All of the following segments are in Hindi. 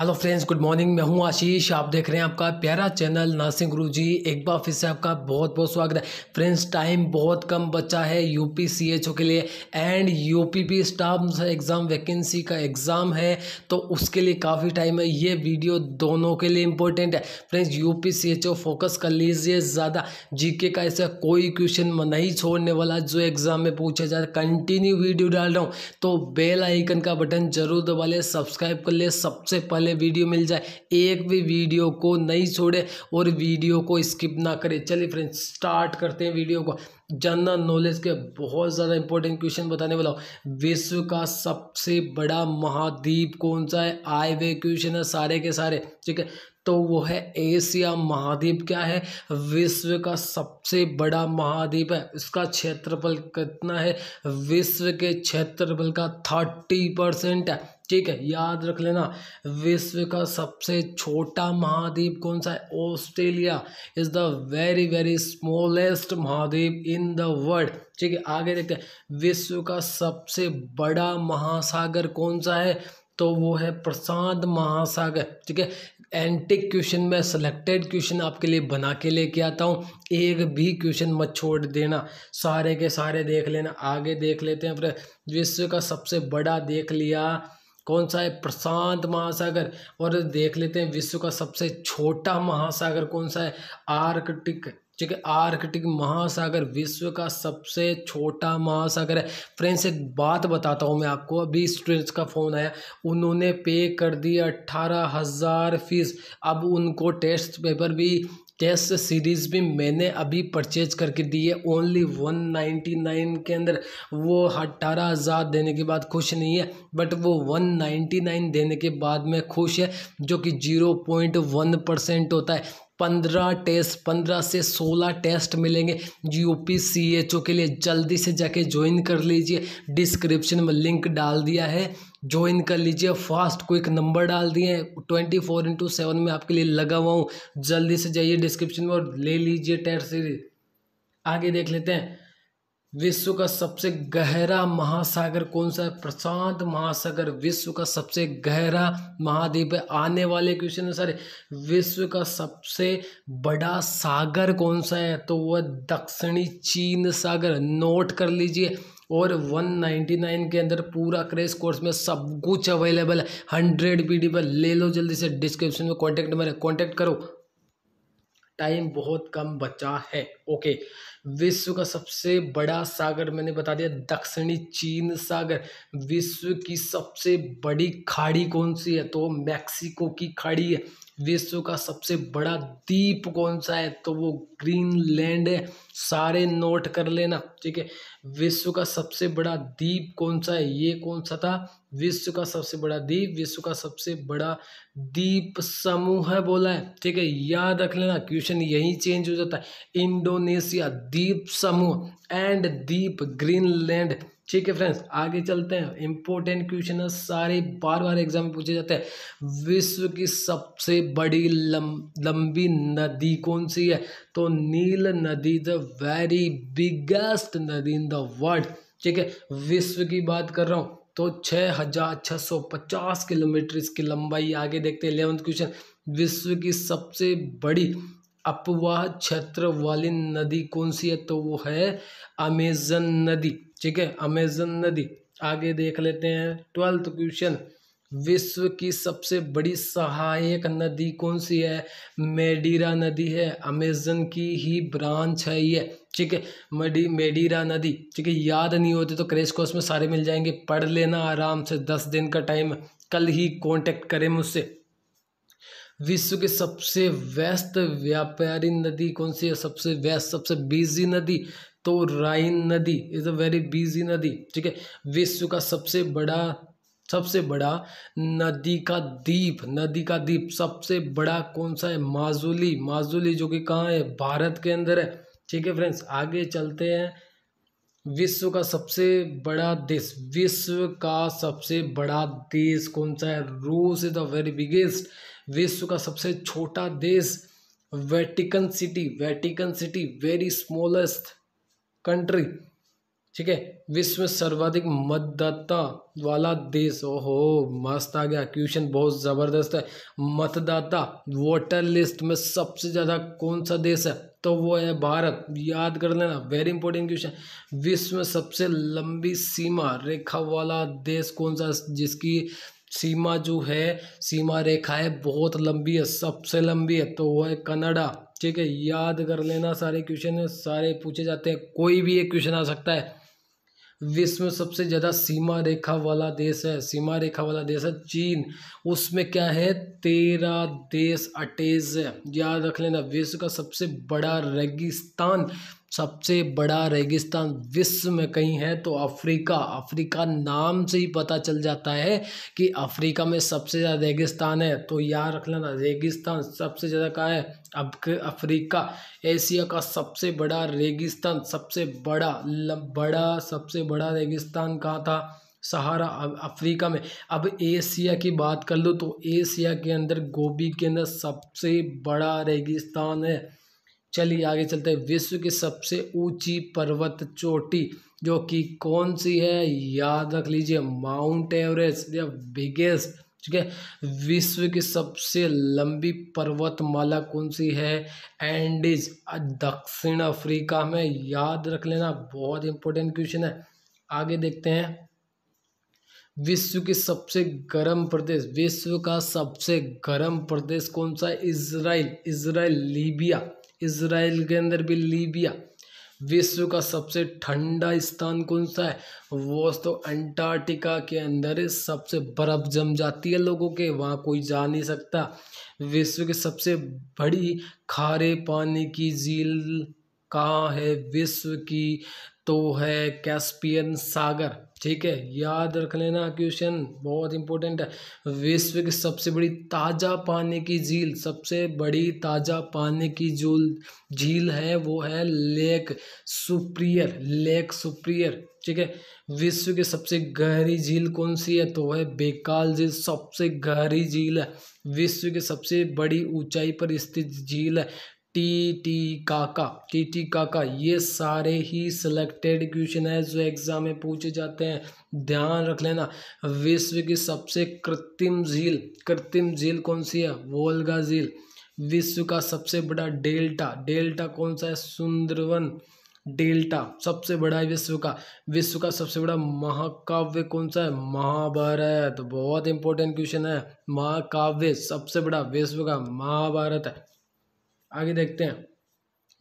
हेलो फ्रेंड्स गुड मॉर्निंग मैं हूं आशीष आप देख रहे हैं आपका प्यारा चैनल नर्सिंग गुरु जी एक बार फिर से आपका बहुत बहुत स्वागत है फ्रेंड्स टाइम बहुत कम बचा है यूपी सीएचओ के लिए and UPP staff exam vacancy का एग्ज़ाम है तो उसके लिए काफ़ी टाइम है ये वीडियो दोनों के लिए इंपॉर्टेंट है फ्रेंड्स यू फोकस कर लीजिए ज़्यादा जीके का ऐसा कोई क्वेश्चन नहीं छोड़ने वाला जो एग्ज़ाम में पूछा जाए कंटिन्यू वीडियो डाल रहा हूँ तो बेल आइकन का बटन जरूर दबा लें सब्सक्राइब कर ले सबसे पहले वाले वीडियो मिल जाए एक भी वीडियो को नहीं छोड़े और वीडियो को स्किप ना करें चलिए फ्रेंड्स स्टार्ट करते हैं वीडियो को जनरल नॉलेज के बहुत ज़्यादा इंपॉर्टेंट क्वेश्चन बताने वाला हूँ विश्व का सबसे बड़ा महाद्वीप कौन सा है आए हुए क्वेश्चन है सारे के सारे ठीक है तो वो है एशिया महाद्वीप क्या है विश्व का सबसे बड़ा महाद्वीप है इसका क्षेत्रफल कितना है विश्व के क्षेत्रफल का थर्टी परसेंट है ठीक है याद रख लेना विश्व का सबसे छोटा महाद्वीप कौन सा है Australia is the very very smallest महाद्वीप इन द वर्ल्ड ठीक है आगे देखते हैं विश्व का सबसे बड़ा महासागर कौन सा है तो वो है प्रशांत महासागर ठीक है एंटिक क्वेश्चन में सेलेक्टेड क्वेश्चन आपके लिए बना के लेके आता हूँ एक भी क्वेश्चन मत छोड़ देना सारे के सारे देख लेना आगे देख लेते हैं फिर विश्व का सबसे बड़ा देख लिया कौन सा है प्रशांत महासागर और देख लेते हैं विश्व का सबसे छोटा महासागर कौन सा है आर्कटिक ठीक है आर्कटिक महासागर विश्व का सबसे छोटा महासागर है फ्रेंड्स एक बात बताता हूँ मैं आपको अभी स्टूडेंट्स का फ़ोन आया उन्होंने पे कर दिया अट्ठारह हज़ार फीस अब उनको टेस्ट पेपर भी टेस्ट सीरीज़ भी मैंने अभी परचेज करके दी है ओनली वन नाइन्टी नाइन के अंदर वो अट्ठारह हज़ार देने के बाद खुश नहीं है बट वो वन नाइन्टी नाइन देने के बाद में खुश है जो कि जीरो पॉइंट वन परसेंट होता है पंद्रह टेस्ट पंद्रह से सोलह टेस्ट मिलेंगे U P C H O के लिए जल्दी से जाके ज्वाइन कर लीजिए डिस्क्रिप्शन में लिंक डाल दिया है ज्वाइन कर लीजिए फास्ट क्विक नंबर डाल दिए हैं ट्वेंटी फोर इंटू सेवन में आपके लिए लगा हुआ हूँ जल्दी से जाइए डिस्क्रिप्शन में और ले लीजिए टेस्ट सीरीज आगे देख लेते हैं विश्व का सबसे गहरा महासागर कौन सा है प्रशांत महासागर विश्व का सबसे गहरा महाद्वीप है आने वाले क्वेश्चन है सर विश्व का सबसे बड़ा सागर कौन सा है तो वह दक्षिणी चीन सागर नोट कर लीजिए और 199 के अंदर पूरा क्रेश कोर्स में सब कुछ अवेलेबल है हंड्रेड पी ले लो जल्दी से डिस्क्रिप्शन में कॉन्टैक्ट है कॉन्टैक्ट करो टाइम बहुत कम बचा है ओके विश्व का सबसे बड़ा सागर मैंने बता दिया दक्षिणी चीन सागर विश्व की सबसे बड़ी खाड़ी कौन सी है तो मैक्सिको की खाड़ी है विश्व का सबसे बड़ा द्वीप कौन सा है तो वो ग्रीनलैंड है सारे नोट कर लेना ठीक है विश्व का सबसे बड़ा द्वीप कौन सा है ये कौन सा था विश्व का सबसे बड़ा द्वीप विश्व का सबसे बड़ा द्वीप समूह है बोला है ठीक है याद रख लेना क्वेश्चन यही चेंज हो जाता है इंडोनेशिया द्वीप समूह एंड द्वीप ग्रीनलैंड ठीक है फ्रेंड्स आगे चलते हैं इंपॉर्टेंट क्वेश्चन है सारे बार बार एग्जाम में पूछे जाते हैं विश्व की सबसे बड़ी लम, लंबी नदी कौन सी है तो नील नदी द वेरी बिगेस्ट नदी इन द वर्ल्ड ठीक है विश्व की बात कर रहा हूँ तो छः हज़ार छः सौ पचास किलोमीटर इसकी लंबाई आगे देखते हैं इलेवंथ क्वेश्चन विश्व की सबसे बड़ी अपवाह क्षेत्र वाली नदी कौन सी है तो वो है अमेजन नदी ठीक है अमेजन नदी आगे देख लेते हैं ट्वेल्थ क्वेश्चन विश्व की सबसे बड़ी सहायक नदी कौन सी है मेडिरा नदी है अमेजन की ही ब्रांच है ये ठीक है मडी मेडिरा नदी ठीक है याद नहीं होती तो क्रेश कोर्स में सारे मिल जाएंगे पढ़ लेना आराम से दस दिन का टाइम कल ही कांटेक्ट करें मुझसे विश्व की सबसे व्यस्त व्यापारी नदी कौन सी है सबसे व्यस्त सबसे बिजी नदी तो राइन नदी इज़ अ वेरी बिजी नदी ठीक है विश्व का सबसे बड़ा सबसे बड़ा नदी का द्वीप नदी का द्वीप सबसे बड़ा कौन सा है माजुली माजुली जो कि कहाँ है भारत के अंदर है ठीक है फ्रेंड्स आगे चलते हैं विश्व का सबसे बड़ा देश विश्व का सबसे बड़ा देश कौन सा है रूस इज द वेरी बिगेस्ट विश्व का सबसे छोटा देश Vatican City Vatican City very smallest country ठीक है विश्व सर्वाधिक मतदाता वाला देश ओहो मस्त आ गया क्वेश्चन बहुत ज़बरदस्त है मतदाता वोटर लिस्ट में सबसे ज़्यादा कौन सा देश है तो वो है भारत याद कर लेना वेरी इंपॉर्टेंट क्वेश्चन विश्व में सबसे लंबी सीमा रेखा वाला देश कौन सा जिसकी सीमा जो है सीमा रेखा है बहुत लंबी है सबसे लंबी है तो वो है कनाडा ठीक है याद कर लेना सारे क्वेश्चन सारे पूछे जाते हैं कोई भी एक क्वेश्चन आ सकता है विश्व में सबसे ज़्यादा सीमा रेखा वाला देश है सीमा रेखा वाला देश है चीन उसमें क्या है तेरह देश अटेज है याद रख लेना विश्व का सबसे बड़ा रेगिस्तान सबसे बड़ा रेगिस्तान विश्व में कहीं है तो अफ्रीका अफ्रीका नाम से ही पता चल जाता है कि अफ्रीका में सबसे ज़्यादा रेगिस्तान है तो याद रख लेना रेगिस्तान सबसे ज़्यादा कहाँ है अब अफ्रीका एशिया का सबसे बड़ा रेगिस्तान सबसे बड़ा बड़ा सबसे बड़ा रेगिस्तान कहाँ था सहारा अफ्रीका में अब एशिया की बात कर लो तो एशिया के अंदर गोभी के अंदर सबसे बड़ा रेगिस्तान है चलिए आगे चलते हैं विश्व की सबसे ऊंची पर्वत चोटी जो कि कौन सी है याद रख लीजिए माउंट एवरेस्ट या बिगेस्ट ठीक है विश्व की सबसे लंबी पर्वतमाला कौन सी है एंडीज दक्षिण अफ्रीका में याद रख लेना बहुत इंपॉर्टेंट क्वेश्चन है आगे देखते हैं विश्व के सबसे गर्म प्रदेश विश्व का सबसे गर्म प्रदेश कौन सा है इसराइल इसराइल लीबिया इसराइल के अंदर भी लीबिया विश्व का सबसे ठंडा स्थान कौन सा है वो तो अंटार्कटिका के अंदर सबसे बर्फ जम जाती है लोगों के वहाँ कोई जा नहीं सकता विश्व की सबसे बड़ी खारे पानी की झील कहाँ है विश्व की तो है कैस्पियन सागर ठीक है याद रख लेना क्वेश्चन बहुत इंपॉर्टेंट है विश्व की सबसे बड़ी ताज़ा पानी की झील सबसे बड़ी ताज़ा पानी की जो झील है वो है लेक सुप्रियर लेक सुप्रियर ठीक है विश्व की सबसे गहरी झील कौन सी है तो है बेकाल झील सबसे गहरी झील है विश्व की सबसे बड़ी ऊंचाई पर स्थित झील है Titicaca Titicaca ये सारे ही सिलेक्टेड क्वेश्चन है जो एग्ज़ाम में पूछे जाते हैं ध्यान रख लेना विश्व की सबसे कृत्रिम झील कृत्रिम झील कौन सी है वोल्गा झील विश्व का सबसे बड़ा डेल्टा डेल्टा कौन सा है सुंदरवन डेल्टा सबसे बड़ा है विश्व का विश्व का सबसे बड़ा महाकाव्य कौन सा है महाभारत बहुत इंपॉर्टेंट क्वेश्चन है महाकाव्य सबसे बड़ा विश्व का महाभारत है आगे देखते हैं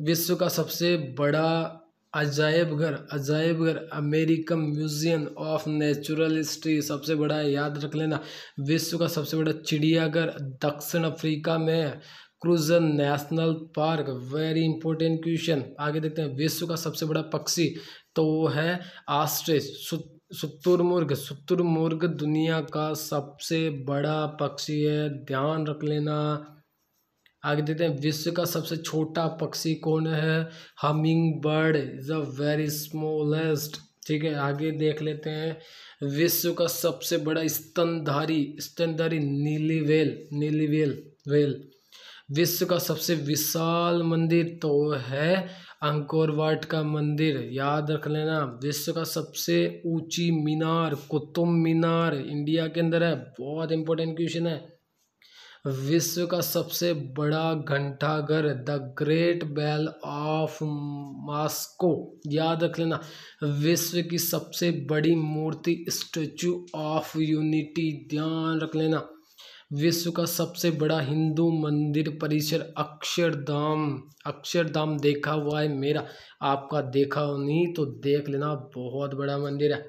विश्व का सबसे बड़ा अजायब घर अजायब घर American museum of natural history सबसे बड़ा है याद रख लेना विश्व का सबसे बड़ा चिड़ियाघर दक्षिण अफ्रीका में Kruger national park very important question आगे देखते हैं विश्व का सबसे बड़ा पक्षी तो वो है आस्ट्रेस सुतुरमुर्ग सुतुरमुर्ग दुनिया का सबसे बड़ा पक्षी है ध्यान रख लेना आगे देखते हैं विश्व का सबसे छोटा पक्षी कौन है hummingbird is a very smallest ठीक है आगे देख लेते हैं विश्व का सबसे बड़ा स्तनधारी स्तनधारी नीली वेल नीली वेल वेल विश्व का सबसे विशाल मंदिर तो है अंकोरवाट का मंदिर याद रख लेना विश्व का सबसे ऊंची मीनार कुतुब मीनार इंडिया के अंदर है बहुत इंपॉर्टेंट क्वेश्चन है विश्व का सबसे बड़ा घंटाघर the great bell of Moscow याद रख लेना विश्व की सबसे बड़ी मूर्ति स्टेचू ऑफ यूनिटी ध्यान रख लेना विश्व का सबसे बड़ा हिंदू मंदिर परिसर अक्षरधाम अक्षरधाम देखा हुआ है मेरा आपका देखा हो नहीं तो देख लेना बहुत बड़ा मंदिर है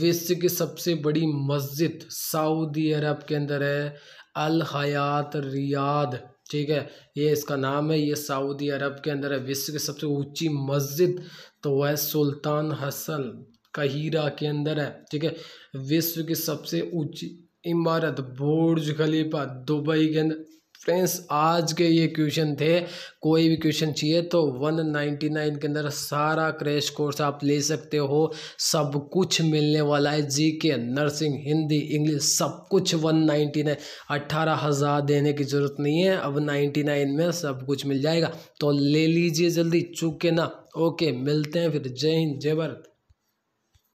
विश्व की सबसे बड़ी मस्जिद सऊदी अरब के अंदर है अल हयात रियाद ठीक है ये इसका नाम है ये सऊदी अरब के अंदर है विश्व की सबसे ऊंची मस्जिद तो वह सुल्तान हसन कहीरा के अंदर है ठीक है विश्व की सबसे ऊंची इमारत बोर्ज खलीफा दुबई के अंदर फ्रेंड्स आज के ये क्वेश्चन थे कोई भी क्वेश्चन चाहिए तो 199 के अंदर सारा क्रैश कोर्स आप ले सकते हो सब कुछ मिलने वाला है जी के नर्सिंग हिंदी इंग्लिश सब कुछ 199 अट्ठारह हज़ार देने की ज़रूरत नहीं है अब 99 में सब कुछ मिल जाएगा तो ले लीजिए जल्दी चूँके ना ओके मिलते हैं फिर जय हिंद जय भारत